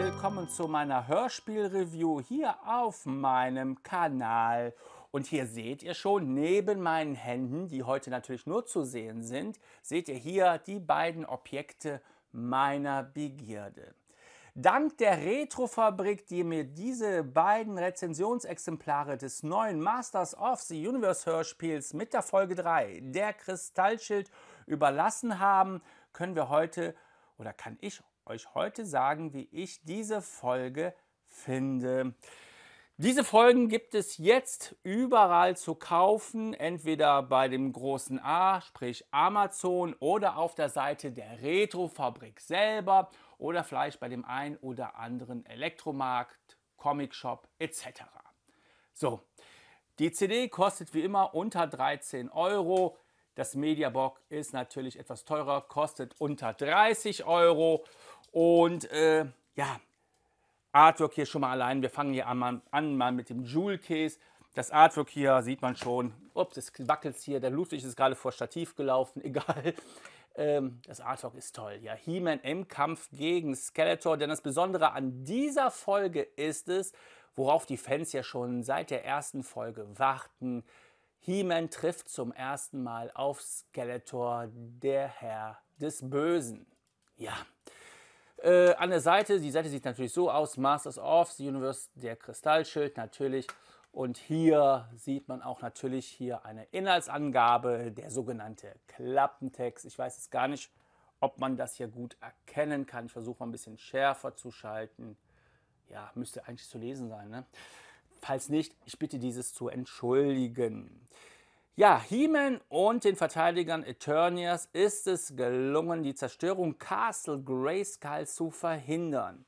willkommen zu meiner Hörspielreview hier auf meinem Kanal. Und hier seht ihr schon neben meinen Händen, die heute natürlich nur zu sehen sind, seht ihr hier die beiden Objekte meiner Begierde. Dank der Retrofabrik, die mir diese beiden Rezensionsexemplare des neuen Masters of the Universe Hörspiels mit der Folge 3, der Kristallschild, überlassen haben, können wir heute oder kann ich euch heute sagen, wie ich diese Folge finde. Diese Folgen gibt es jetzt überall zu kaufen, entweder bei dem großen A, sprich Amazon, oder auf der Seite der Retrofabrik selber oder vielleicht bei dem ein oder anderen Elektromarkt, Comicshop etc. So, die CD kostet wie immer unter 13 Euro. Das Mediabook ist natürlich etwas teurer, kostet unter 30 Euro. Und äh, ja, Artwork hier schon mal allein. Wir fangen hier an, an, mal mit dem Jewel Case. Das Artwork hier sieht man schon. Ups, es wackelt hier. Der Ludwig ist gerade vor Stativ gelaufen. Egal. Ähm, das Artwork ist toll. Ja, He-Man im Kampf gegen Skeletor. Denn das Besondere an dieser Folge ist es, worauf die Fans ja schon seit der ersten Folge warten. He-Man trifft zum ersten Mal auf Skeletor, der Herr des Bösen. Ja. Äh, an der Seite, die Seite sieht natürlich so aus, Masters of the Universe, der Kristallschild natürlich. Und hier sieht man auch natürlich hier eine Inhaltsangabe, der sogenannte Klappentext. Ich weiß jetzt gar nicht, ob man das hier gut erkennen kann. Ich versuche mal ein bisschen schärfer zu schalten. Ja, müsste eigentlich zu lesen sein, ne? Falls nicht, ich bitte dieses zu entschuldigen. Ja, He-Man und den Verteidigern Eternias ist es gelungen, die Zerstörung Castle Grayskull zu verhindern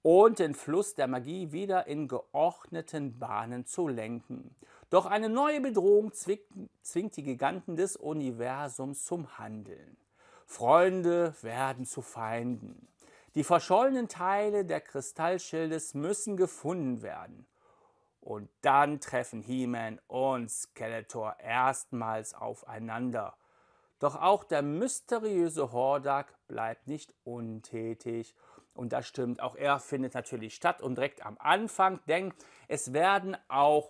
und den Fluss der Magie wieder in geordneten Bahnen zu lenken. Doch eine neue Bedrohung zwingt die Giganten des Universums zum Handeln. Freunde werden zu Feinden. Die verschollenen Teile der Kristallschildes müssen gefunden werden. Und dann treffen He-Man und Skeletor erstmals aufeinander. Doch auch der mysteriöse Hordak bleibt nicht untätig. Und das stimmt, auch er findet natürlich statt und direkt am Anfang, denn es werden auch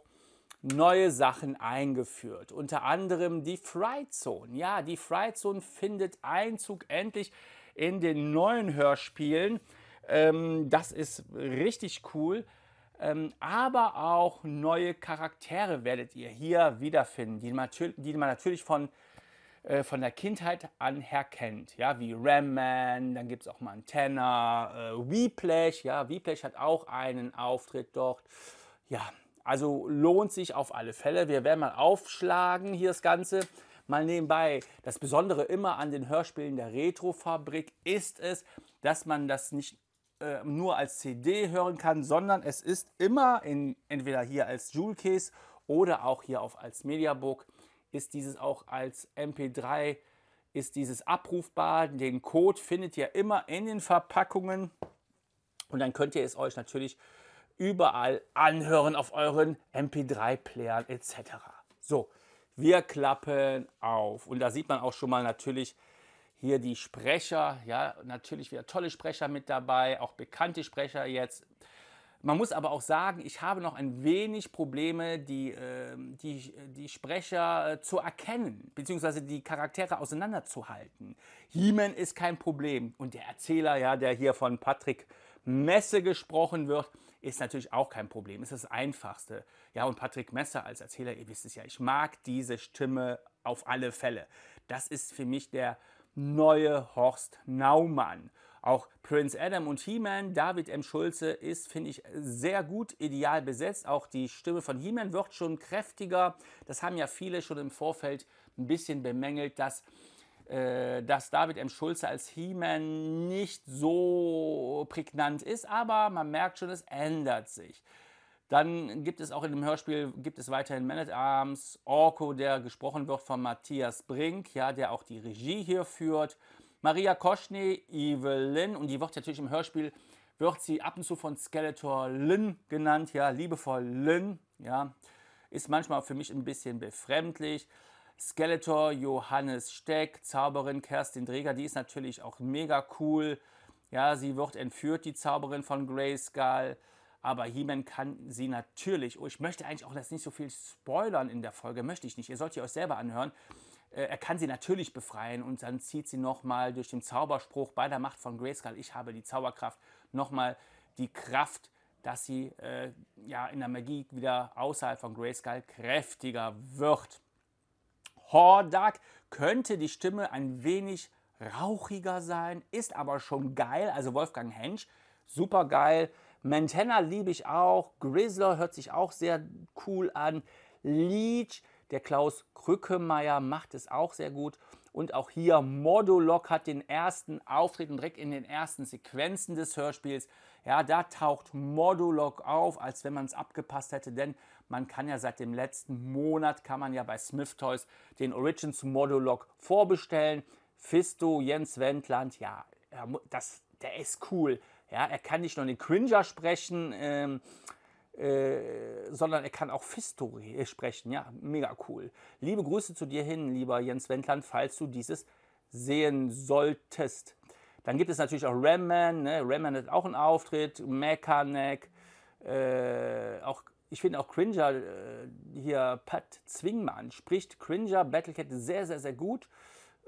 neue Sachen eingeführt. Unter anderem die Fright Zone. Ja, die Fright Zone findet Einzug endlich in den neuen Hörspielen. Ähm, das ist richtig cool. Ähm, aber auch neue Charaktere werdet ihr hier wiederfinden, die man, die man natürlich von, äh, von der Kindheit an her kennt. Ja, wie Ramman, dann gibt es auch mal einen Tanner, äh, Weeplash, ja, Weeplash hat auch einen Auftritt dort. Ja, also lohnt sich auf alle Fälle. Wir werden mal aufschlagen hier das Ganze. Mal nebenbei, das Besondere immer an den Hörspielen der Retrofabrik ist es, dass man das nicht ähm, nur als CD hören kann, sondern es ist immer in, entweder hier als Jewel Case oder auch hier auf als Mediabook ist dieses auch als MP3 ist dieses abrufbar. Den Code findet ihr immer in den Verpackungen und dann könnt ihr es euch natürlich überall anhören auf euren MP3-Playern etc. So, wir klappen auf und da sieht man auch schon mal natürlich hier die Sprecher, ja, natürlich wieder tolle Sprecher mit dabei, auch bekannte Sprecher jetzt. Man muss aber auch sagen, ich habe noch ein wenig Probleme, die, ähm, die, die Sprecher äh, zu erkennen, beziehungsweise die Charaktere auseinanderzuhalten. He-Man ist kein Problem. Und der Erzähler, ja, der hier von Patrick Messe gesprochen wird, ist natürlich auch kein Problem. Ist das Einfachste. Ja, und Patrick Messe als Erzähler, ihr wisst es ja, ich mag diese Stimme auf alle Fälle. Das ist für mich der neue Horst Naumann. Auch Prince Adam und He-Man, David M. Schulze, ist, finde ich, sehr gut ideal besetzt. Auch die Stimme von He-Man wird schon kräftiger. Das haben ja viele schon im Vorfeld ein bisschen bemängelt, dass, äh, dass David M. Schulze als He-Man nicht so prägnant ist. Aber man merkt schon, es ändert sich. Dann gibt es auch in dem Hörspiel gibt es weiterhin Man at Arms, Orko, der gesprochen wird von Matthias Brink, ja, der auch die Regie hier führt. Maria Koschny, Evelyn und die wird natürlich im Hörspiel wird sie ab und zu von Skeletor Lynn genannt, ja, liebevoll Lynn, ja, ist manchmal für mich ein bisschen befremdlich. Skeletor, Johannes Steck, Zauberin Kerstin Dreger, die ist natürlich auch mega cool. Ja, sie wird entführt, die Zauberin von Grayskull. Aber He-Man kann sie natürlich, oh, ich möchte eigentlich auch das nicht so viel spoilern in der Folge, möchte ich nicht. Ihr solltet ihr euch selber anhören. Äh, er kann sie natürlich befreien und dann zieht sie nochmal durch den Zauberspruch bei der Macht von Grayskull, ich habe die Zauberkraft, nochmal die Kraft, dass sie äh, ja, in der Magie wieder außerhalb von Grayskull kräftiger wird. Hordak könnte die Stimme ein wenig rauchiger sein, ist aber schon geil. Also Wolfgang Hensch, super geil. Mantenna liebe ich auch. Grizzler hört sich auch sehr cool an. Leech, der Klaus Krückemeier macht es auch sehr gut. Und auch hier Modulok hat den ersten Auftritt und direkt in den ersten Sequenzen des Hörspiels. Ja, da taucht Modulok auf, als wenn man es abgepasst hätte, denn man kann ja seit dem letzten Monat kann man ja bei Smith Toys den Origins Modulok vorbestellen. Fisto, Jens Wendland, ja, das, der ist cool. Ja, er kann nicht nur den Cringer sprechen, ähm, äh, sondern er kann auch Fistory sprechen. Ja, mega cool. Liebe Grüße zu dir hin, lieber Jens Wendland, falls du dieses sehen solltest. Dann gibt es natürlich auch Ramman. Ne? Ramman hat auch einen Auftritt. Mekanek. Äh, auch, ich finde auch Cringer äh, hier, Pat Zwingmann spricht Cringer Battlecat sehr, sehr, sehr gut.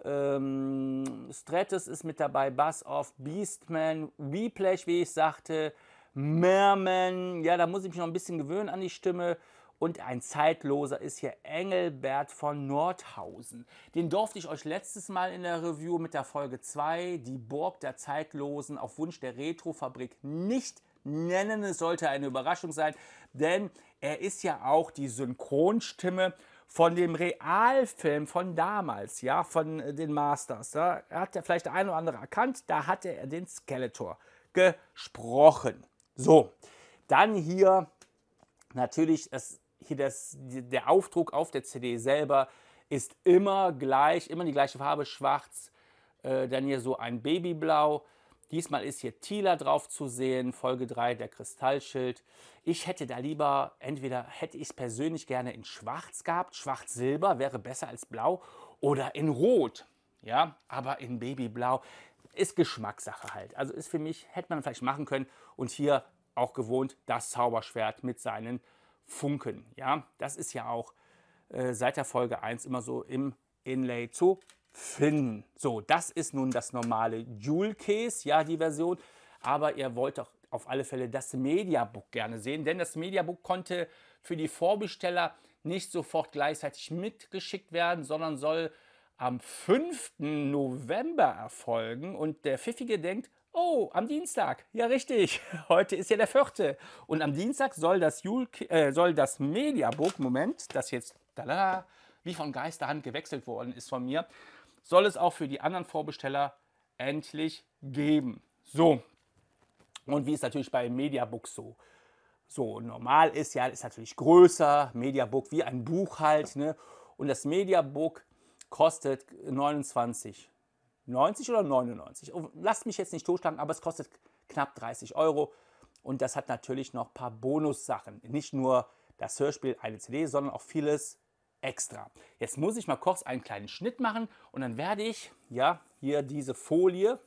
Ähm, Stratus ist mit dabei, Bass of Beastman, Weplash, wie ich sagte, Merman, ja, da muss ich mich noch ein bisschen gewöhnen an die Stimme. Und ein zeitloser ist hier Engelbert von Nordhausen. Den durfte ich euch letztes Mal in der Review mit der Folge 2, die Burg der Zeitlosen, auf Wunsch der Retrofabrik nicht nennen. Es sollte eine Überraschung sein, denn er ist ja auch die Synchronstimme von dem Realfilm von damals, ja, von äh, den Masters. Da hat ja vielleicht der eine oder andere erkannt, da hatte er den Skeletor gesprochen. So, dann hier natürlich das, hier das, der Aufdruck auf der CD selber ist immer gleich, immer die gleiche Farbe, schwarz, äh, dann hier so ein Babyblau, Diesmal ist hier Thieler drauf zu sehen, Folge 3 der Kristallschild. Ich hätte da lieber, entweder hätte ich es persönlich gerne in schwarz gehabt, schwarz-silber wäre besser als blau oder in rot. Ja, aber in Babyblau ist Geschmackssache halt. Also ist für mich, hätte man vielleicht machen können und hier auch gewohnt das Zauberschwert mit seinen Funken. Ja, das ist ja auch äh, seit der Folge 1 immer so im Inlay zu finden. So, das ist nun das normale Jule-Case, ja, die Version. Aber ihr wollt doch auf alle Fälle das Mediabook gerne sehen, denn das Mediabook konnte für die Vorbesteller nicht sofort gleichzeitig mitgeschickt werden, sondern soll am 5. November erfolgen. Und der Pfiffige denkt, oh, am Dienstag. Ja, richtig. Heute ist ja der vierte. Und am Dienstag soll das, Jul äh, soll das Mediabook, Moment, das jetzt, tada, wie von Geisterhand gewechselt worden ist von mir, soll es auch für die anderen Vorbesteller endlich geben. So, und wie es natürlich bei Mediabook so, so normal ist, ja, ist natürlich größer, Mediabook wie ein Buch halt, ne? Und das Mediabook kostet 29,90 oder 99. Lasst mich jetzt nicht totschlagen, aber es kostet knapp 30 Euro. Und das hat natürlich noch ein paar Bonussachen. Nicht nur das Hörspiel, eine CD, sondern auch vieles extra. Jetzt muss ich mal kurz einen kleinen Schnitt machen und dann werde ich, ja, hier diese Folie,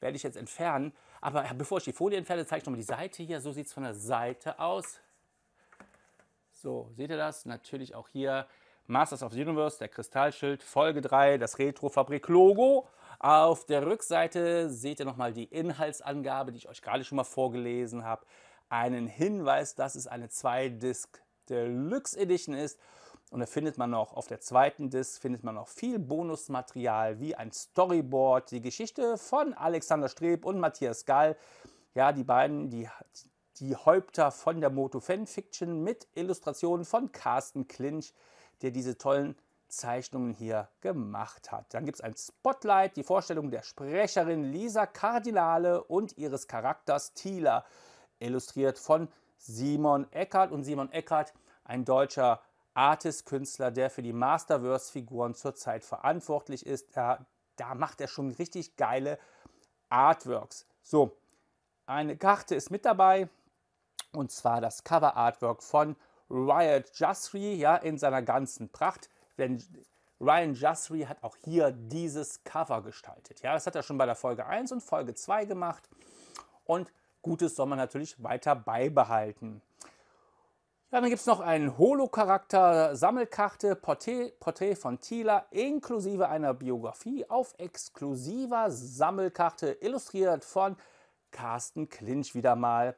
werde ich jetzt entfernen. Aber bevor ich die Folie entferne, zeige ich nochmal die Seite hier. So sieht es von der Seite aus. So, seht ihr das? Natürlich auch hier Masters of the Universe, der Kristallschild, Folge 3, das retro fabrik logo Auf der Rückseite seht ihr nochmal die Inhaltsangabe, die ich euch gerade schon mal vorgelesen habe. Einen Hinweis, dass es eine 2-Disc Deluxe Edition ist und da findet man noch auf der zweiten Disc findet man noch viel Bonusmaterial wie ein Storyboard, die Geschichte von Alexander Streb und Matthias Gall. Ja, die beiden, die, die Häupter von der Moto Fanfiction mit Illustrationen von Carsten Klinch, der diese tollen Zeichnungen hier gemacht hat. Dann gibt es ein Spotlight, die Vorstellung der Sprecherin Lisa Kardinale und ihres Charakters Thieler, illustriert von Simon Eckert. Und Simon Eckert, ein deutscher Artist-Künstler, der für die Masterverse-Figuren zurzeit verantwortlich ist. Da, da macht er schon richtig geile Artworks. So, eine Karte ist mit dabei und zwar das Cover-Artwork von Riot Jasri, ja, in seiner ganzen Pracht. Denn Ryan Jasri hat auch hier dieses Cover gestaltet. Ja, das hat er schon bei der Folge 1 und Folge 2 gemacht. Und Gutes soll man natürlich weiter beibehalten. Ja, dann gibt es noch einen Holo-Charakter-Sammelkarte, Porträt, Porträt von Thieler inklusive einer Biografie auf exklusiver Sammelkarte, illustriert von Carsten Clinch wieder mal.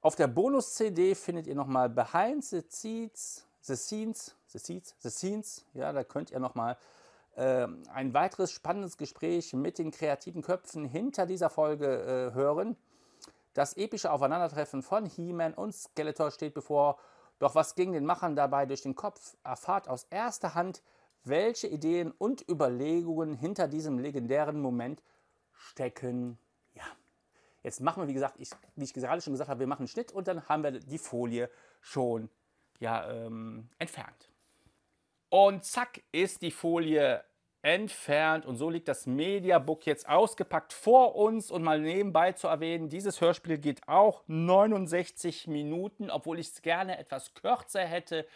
Auf der Bonus-CD findet ihr nochmal Behind the Scenes, the Scenes, the Scenes, the Scenes. Ja, da könnt ihr nochmal äh, ein weiteres spannendes Gespräch mit den kreativen Köpfen hinter dieser Folge äh, hören. Das epische Aufeinandertreffen von He-Man und Skeletor steht bevor. Doch was ging den Machern dabei durch den Kopf? Erfahrt aus erster Hand, welche Ideen und Überlegungen hinter diesem legendären Moment stecken. Ja. Jetzt machen wir, wie gesagt, ich, wie ich gerade schon gesagt habe, wir machen einen Schnitt und dann haben wir die Folie schon ja, ähm, entfernt. Und zack ist die Folie entfernt. Und so liegt das Mediabook jetzt ausgepackt vor uns. Und mal nebenbei zu erwähnen, dieses Hörspiel geht auch 69 Minuten, obwohl ich es gerne etwas kürzer hätte.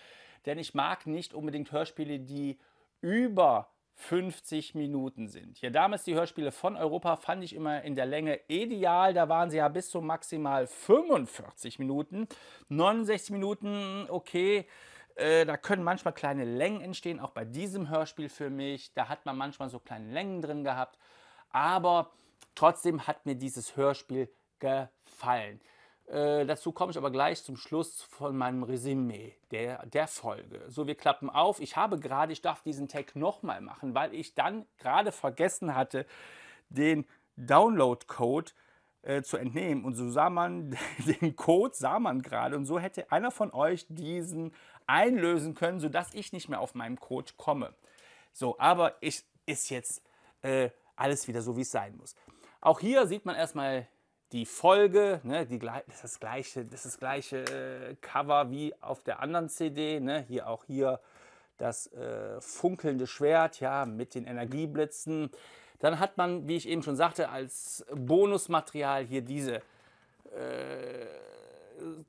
Denn ich mag nicht unbedingt Hörspiele, die über 50 Minuten sind. Ja, damals die Hörspiele von Europa fand ich immer in der Länge ideal. Da waren sie ja bis zu maximal 45 Minuten. 69 Minuten, okay äh, da können manchmal kleine Längen entstehen, auch bei diesem Hörspiel für mich. Da hat man manchmal so kleine Längen drin gehabt. Aber trotzdem hat mir dieses Hörspiel gefallen. Äh, dazu komme ich aber gleich zum Schluss von meinem Resümee der, der Folge. So, wir klappen auf. Ich habe gerade, ich darf diesen Tag nochmal machen, weil ich dann gerade vergessen hatte, den Download-Code äh, zu entnehmen. Und so sah man den Code, sah man gerade. Und so hätte einer von euch diesen einlösen können, sodass ich nicht mehr auf meinem Coach komme. So, aber ich ist jetzt äh, alles wieder so, wie es sein muss. Auch hier sieht man erstmal die Folge, ne, die, das ist das gleiche, das ist das gleiche äh, Cover wie auf der anderen CD. Ne? Hier auch hier das äh, funkelnde Schwert, ja, mit den Energieblitzen. Dann hat man, wie ich eben schon sagte, als Bonusmaterial hier diese äh,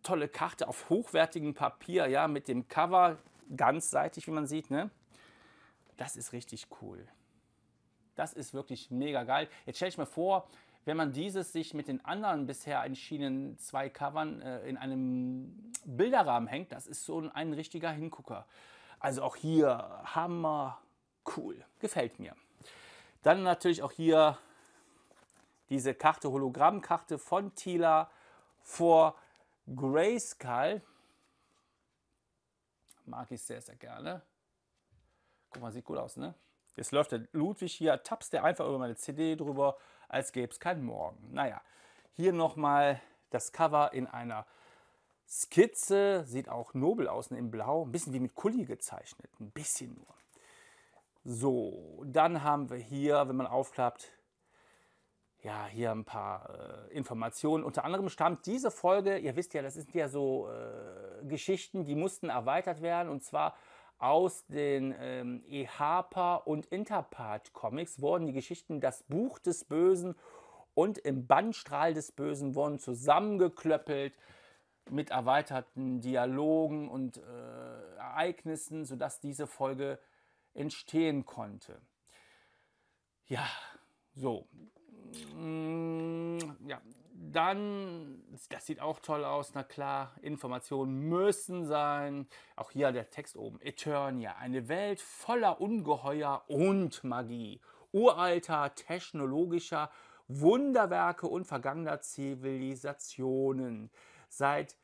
tolle, Karte auf hochwertigem Papier, ja, mit dem Cover ganzseitig, wie man sieht, ne? Das ist richtig cool. Das ist wirklich mega geil. Jetzt stelle ich mir vor, wenn man dieses sich mit den anderen bisher entschiedenen zwei Covern äh, in einem Bilderrahmen hängt, das ist so ein, ein richtiger Hingucker. Also auch hier Hammer, cool, gefällt mir. Dann natürlich auch hier diese Karte, Hologrammkarte von Tila vor Grayscale. Mag ich sehr, sehr gerne. Guck mal, sieht gut aus, ne? Jetzt läuft der Ludwig hier, tappst der einfach über meine CD drüber, als gäbe es keinen Morgen. Naja, hier nochmal das Cover in einer Skizze, sieht auch nobel aus, ne, in Blau, ein bisschen wie mit Kuli gezeichnet, ein bisschen nur. So, dann haben wir hier, wenn man aufklappt, ja, hier ein paar äh, Informationen. Unter anderem stammt diese Folge, ihr wisst ja, das sind ja so äh, Geschichten, die mussten erweitert werden und zwar aus den ähm, EHPA und Interpart Comics wurden die Geschichten Das Buch des Bösen und Im Bannstrahl des Bösen wurden zusammengeklöppelt mit erweiterten Dialogen und äh, Ereignissen, sodass diese Folge entstehen konnte. Ja, so, Mm, ja, dann, das sieht auch toll aus, na klar, Informationen müssen sein. Auch hier der Text oben, Eternia, eine Welt voller Ungeheuer und Magie, uralter, technologischer Wunderwerke und vergangener Zivilisationen. Seit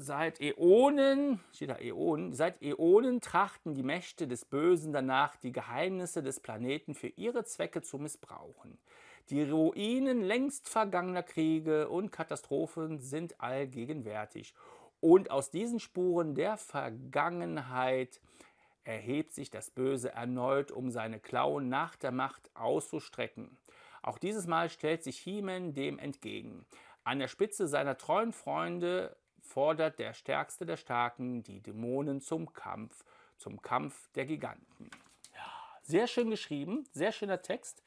Seit Äonen, steht da Äonen, seit Äonen trachten die Mächte des Bösen danach, die Geheimnisse des Planeten für ihre Zwecke zu missbrauchen. Die Ruinen längst vergangener Kriege und Katastrophen sind allgegenwärtig. Und aus diesen Spuren der Vergangenheit erhebt sich das Böse erneut, um seine Klauen nach der Macht auszustrecken. Auch dieses Mal stellt sich Hiemen dem entgegen. An der Spitze seiner treuen Freunde fordert der Stärkste der Starken die Dämonen zum Kampf, zum Kampf der Giganten. Ja, sehr schön geschrieben, sehr schöner Text.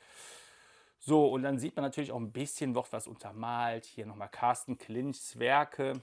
So, und dann sieht man natürlich auch ein bisschen noch was untermalt. Hier nochmal Carsten Klinchs Werke.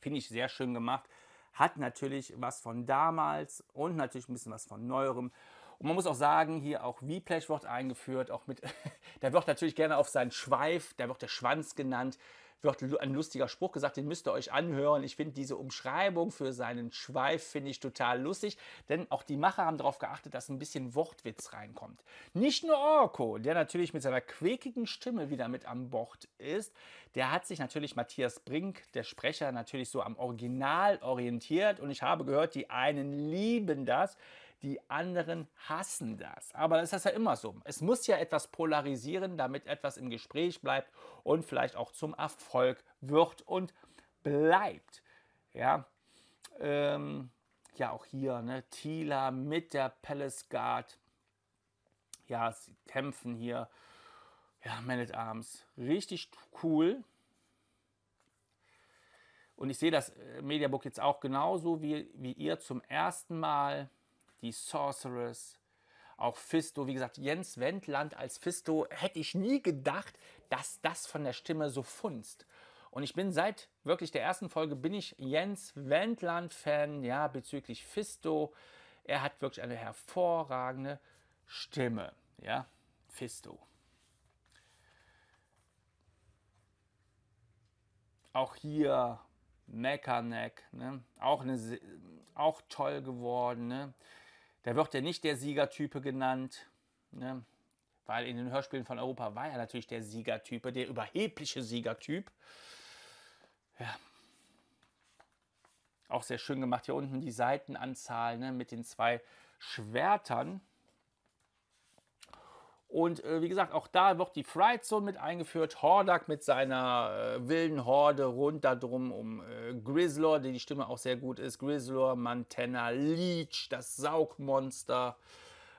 Finde ich sehr schön gemacht. Hat natürlich was von damals und natürlich ein bisschen was von neuerem. Und man muss auch sagen, hier auch wie Plechwort eingeführt, auch mit, da wird natürlich gerne auf seinen Schweif, da wird der Schwanz genannt wird ein lustiger Spruch gesagt, den müsst ihr euch anhören. Ich finde diese Umschreibung für seinen Schweif finde ich total lustig, denn auch die Macher haben darauf geachtet, dass ein bisschen Wortwitz reinkommt. Nicht nur Orko, der natürlich mit seiner quäkigen Stimme wieder mit an Bord ist, der hat sich natürlich Matthias Brink, der Sprecher, natürlich so am Original orientiert und ich habe gehört, die einen lieben das, die anderen hassen das. Aber das ist ja immer so. Es muss ja etwas polarisieren, damit etwas im Gespräch bleibt und vielleicht auch zum Erfolg wird und bleibt. Ja, ähm, ja auch hier, ne, Tila mit der Palace Guard. Ja, sie kämpfen hier. Ja, Man at Arms. Richtig cool. Und ich sehe das äh, Mediabook jetzt auch genauso wie, wie ihr zum ersten Mal die Sorceress, auch Fisto. Wie gesagt, Jens Wendland als Fisto hätte ich nie gedacht, dass das von der Stimme so funzt. Und ich bin seit wirklich der ersten Folge bin ich Jens Wendland-Fan, ja, bezüglich Fisto. Er hat wirklich eine hervorragende Stimme, ja, Fisto. Auch hier Meckerneck, ne? auch, auch toll geworden. Ne? Da wird er nicht der Siegertype genannt, ne? weil in den Hörspielen von Europa war er natürlich der Siegertype, der überhebliche Siegertyp. Ja. Auch sehr schön gemacht hier unten die Seitenanzahl ne? mit den zwei Schwertern. Und äh, wie gesagt, auch da wird die Fright Zone mit eingeführt. Hordak mit seiner äh, wilden Horde rund darum um äh, Grizzlor, die die Stimme auch sehr gut ist. Grizzlor, Mantenna, Leech, das Saugmonster.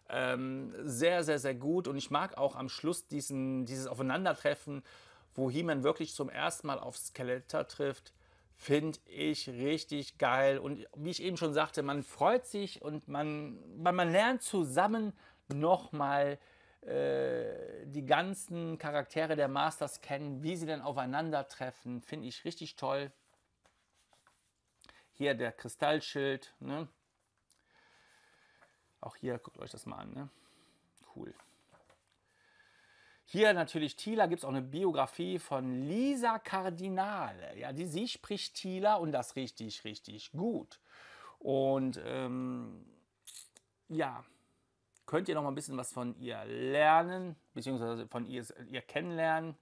Ähm, sehr, sehr, sehr gut. Und ich mag auch am Schluss diesen, dieses Aufeinandertreffen, wo He-Man wirklich zum ersten Mal auf Skeletor trifft. Finde ich richtig geil. Und wie ich eben schon sagte, man freut sich und man, man, man lernt zusammen nochmal mal äh, die ganzen Charaktere der Masters kennen, wie sie denn aufeinandertreffen, finde ich richtig toll. Hier der Kristallschild, ne? Auch hier, guckt euch das mal an, ne? Cool. Hier natürlich Thieler, gibt es auch eine Biografie von Lisa Cardinale. Ja, die, sie spricht Thieler und das richtig, richtig gut. Und ähm, ja, könnt ihr noch mal ein bisschen was von ihr lernen, beziehungsweise von ihr, ihr kennenlernen.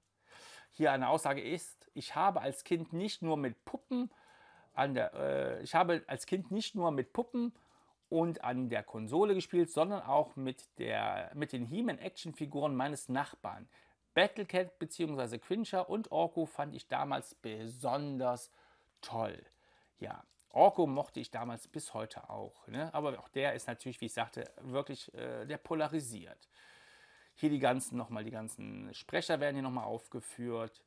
Hier eine Aussage ist, ich habe als Kind nicht nur mit Puppen an der, äh, ich habe als Kind nicht nur mit Puppen und an der Konsole gespielt, sondern auch mit, der, mit den He-Man-Action-Figuren meines Nachbarn. Battlecat bzw. Quincher und Orko fand ich damals besonders toll. Ja, Orko mochte ich damals bis heute auch. Ne? Aber auch der ist natürlich, wie ich sagte, wirklich äh, der polarisiert. Hier die ganzen nochmal, die ganzen Sprecher werden hier nochmal aufgeführt.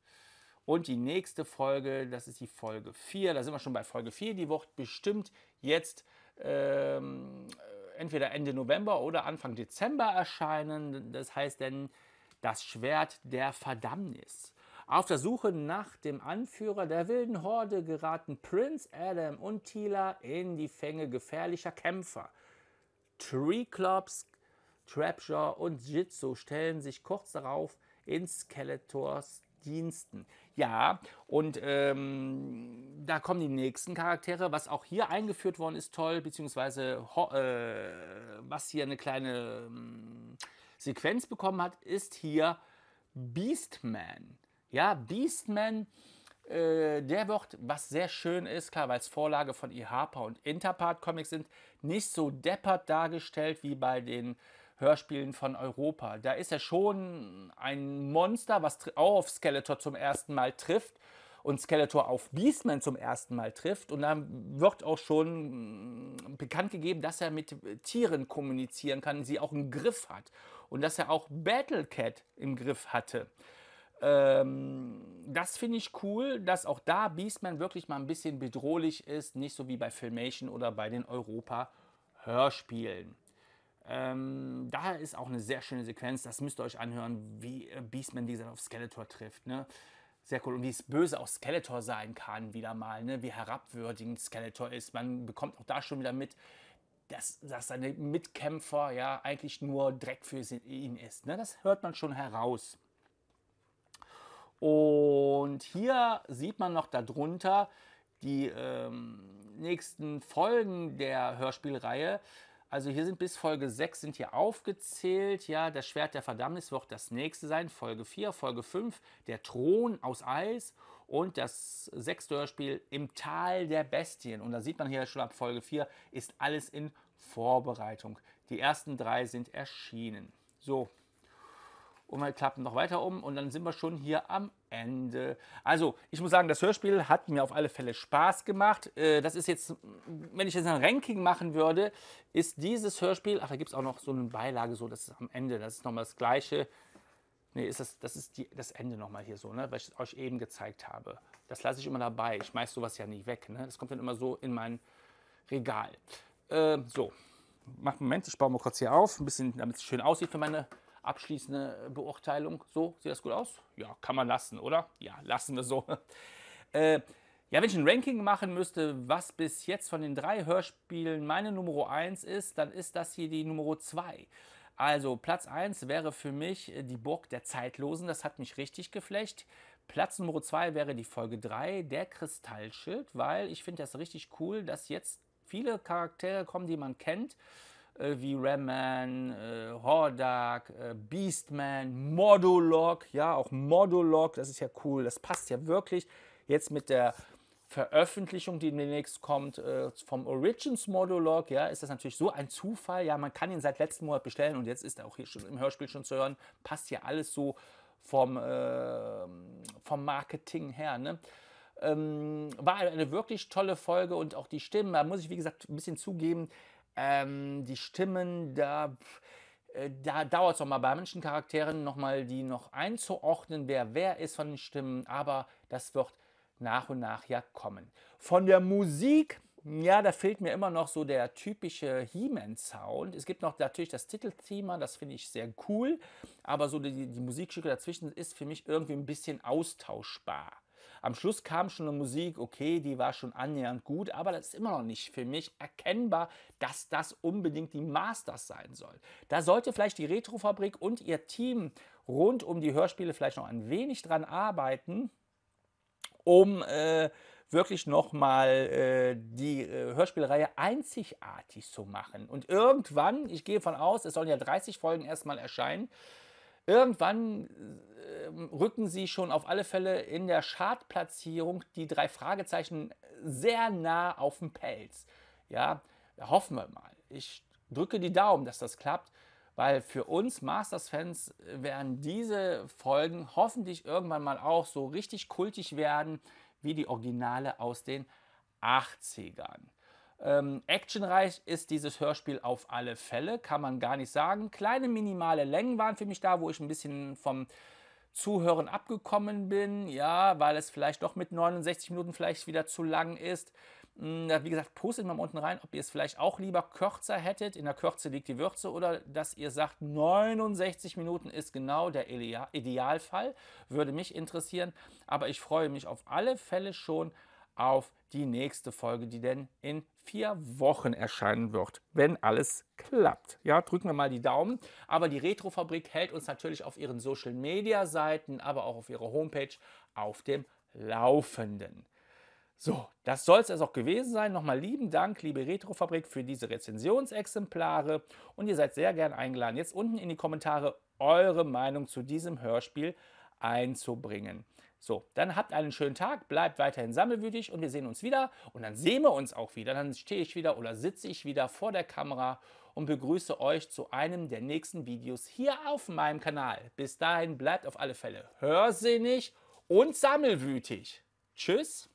Und die nächste Folge, das ist die Folge 4. Da sind wir schon bei Folge 4. Die wird bestimmt jetzt ähm, äh, entweder Ende November oder Anfang Dezember erscheinen. Das heißt denn das Schwert der Verdammnis. Auf der Suche nach dem Anführer der wilden Horde geraten Prince Adam und Tila in die Fänge gefährlicher Kämpfer. Treeclops, Trapjaw und Jitsu stellen sich kurz darauf in Skeletors Diensten. Ja, und ähm, da kommen die nächsten Charaktere. Was auch hier eingeführt worden ist, toll, beziehungsweise äh, was hier eine kleine äh, Sequenz bekommen hat, ist hier Beastman. Ja, Beastman, äh, der wird, was sehr schön ist, klar, weil es Vorlage von E. Harper und Interpart Comics sind, nicht so deppert dargestellt wie bei den Hörspielen von Europa. Da ist er schon ein Monster, was auch auf Skeletor zum ersten Mal trifft und Skeletor auf Beastman zum ersten Mal trifft. Und dann wird auch schon mm, bekannt gegeben, dass er mit Tieren kommunizieren kann, sie auch im Griff hat und dass er auch Battle Cat im Griff hatte. Ähm, das finde ich cool, dass auch da Beastman wirklich mal ein bisschen bedrohlich ist, nicht so wie bei Filmation oder bei den Europa-Hörspielen. Ähm, daher ist auch eine sehr schöne Sequenz, das müsst ihr euch anhören, wie äh, Beastman, wie auf Skeletor trifft. Ne? Sehr cool. Und wie es böse auch Skeletor sein kann, wieder mal, ne? wie herabwürdigend Skeletor ist. Man bekommt auch da schon wieder mit, dass, dass seine Mitkämpfer ja eigentlich nur Dreck für ihn ist. Ne? Das hört man schon heraus. Und hier sieht man noch darunter die ähm, nächsten Folgen der Hörspielreihe. Also hier sind bis Folge 6 sind hier aufgezählt. Ja, das Schwert der Verdammnis wird das nächste sein. Folge 4, Folge 5, der Thron aus Eis und das sechste Hörspiel im Tal der Bestien. Und da sieht man hier schon ab Folge 4 ist alles in Vorbereitung. Die ersten drei sind erschienen. So, und wir klappen noch weiter um und dann sind wir schon hier am Ende. Also, ich muss sagen, das Hörspiel hat mir auf alle Fälle Spaß gemacht. Äh, das ist jetzt, wenn ich jetzt ein Ranking machen würde, ist dieses Hörspiel, ach, da gibt es auch noch so eine Beilage, so, das ist am Ende, das ist nochmal das Gleiche. Nee, ist das, das ist die, das Ende nochmal hier so, ne, weil ich euch eben gezeigt habe. Das lasse ich immer dabei. Ich schmeiß sowas ja nie weg. Ne? Das kommt dann immer so in mein Regal. Äh, so, macht einen Moment, ich baue mal kurz hier auf, ein bisschen, damit es schön aussieht für meine abschließende Beurteilung. So, sieht das gut aus? Ja, kann man lassen, oder? Ja, lassen wir so. äh, ja, wenn ich ein Ranking machen müsste, was bis jetzt von den drei Hörspielen meine Nummer 1 ist, dann ist das hier die Nummer 2. Also Platz 1 wäre für mich äh, die Burg der Zeitlosen, das hat mich richtig geflecht. Platz Nummer 2 wäre die Folge 3, der Kristallschild, weil ich finde das richtig cool, dass jetzt viele Charaktere kommen, die man kennt äh, wie Ramman, äh, Hordak, äh, Beastman, Modulok, ja, auch Modulok, das ist ja cool, das passt ja wirklich jetzt mit der Veröffentlichung, die demnächst kommt, äh, vom Origins Modulog, ja, ist das natürlich so ein Zufall, ja, man kann ihn seit letztem Monat bestellen und jetzt ist er auch hier schon im Hörspiel schon zu hören, passt ja alles so vom, ähm, vom Marketing her, ne? Ähm, war eine wirklich tolle Folge und auch die Stimmen, da muss ich wie gesagt ein bisschen zugeben, ähm, die Stimmen, da, äh, da dauert es nochmal bei manchen Charakteren nochmal, die noch einzuordnen, wer wer ist von den Stimmen, aber das wird nach und nach ja kommen. Von der Musik, ja, da fehlt mir immer noch so der typische He-Man-Sound. Es gibt noch natürlich das Titelthema, das finde ich sehr cool, aber so die, die Musikstücke dazwischen ist für mich irgendwie ein bisschen austauschbar. Am Schluss kam schon eine Musik, okay, die war schon annähernd gut, aber das ist immer noch nicht für mich erkennbar, dass das unbedingt die Masters sein soll. Da sollte vielleicht die Retrofabrik und ihr Team rund um die Hörspiele vielleicht noch ein wenig dran arbeiten, um äh, wirklich nochmal äh, die äh, Hörspielreihe einzigartig zu machen. Und irgendwann, ich gehe von aus, es sollen ja 30 Folgen erstmal erscheinen, Irgendwann äh, rücken sie schon auf alle Fälle in der Chartplatzierung die drei Fragezeichen sehr nah auf den Pelz. Ja, hoffen wir mal. Ich drücke die Daumen, dass das klappt, weil für uns Masters-Fans werden diese Folgen hoffentlich irgendwann mal auch so richtig kultig werden wie die Originale aus den 80ern. Ähm, actionreich ist dieses Hörspiel auf alle Fälle, kann man gar nicht sagen. Kleine minimale Längen waren für mich da, wo ich ein bisschen vom Zuhören abgekommen bin, ja, weil es vielleicht doch mit 69 Minuten vielleicht wieder zu lang ist. Hm, wie gesagt, postet mal unten rein, ob ihr es vielleicht auch lieber kürzer hättet. In der Kürze liegt die Würze oder dass ihr sagt, 69 Minuten ist genau der Idealfall. Würde mich interessieren. Aber ich freue mich auf alle Fälle schon auf die nächste Folge, die denn in vier Wochen erscheinen wird, wenn alles klappt. Ja, drücken wir mal die Daumen. Aber die Retrofabrik hält uns natürlich auf ihren Social-Media-Seiten, aber auch auf ihrer Homepage auf dem Laufenden. So, das soll es also auch gewesen sein. Nochmal lieben Dank, liebe Retrofabrik, für diese Rezensionsexemplare. Und ihr seid sehr gern eingeladen, jetzt unten in die Kommentare eure Meinung zu diesem Hörspiel einzubringen. So, dann habt einen schönen Tag, bleibt weiterhin sammelwütig und wir sehen uns wieder. Und dann sehen wir uns auch wieder. Dann stehe ich wieder oder sitze ich wieder vor der Kamera und begrüße euch zu einem der nächsten Videos hier auf meinem Kanal. Bis dahin bleibt auf alle Fälle hörsinnig und sammelwütig. Tschüss.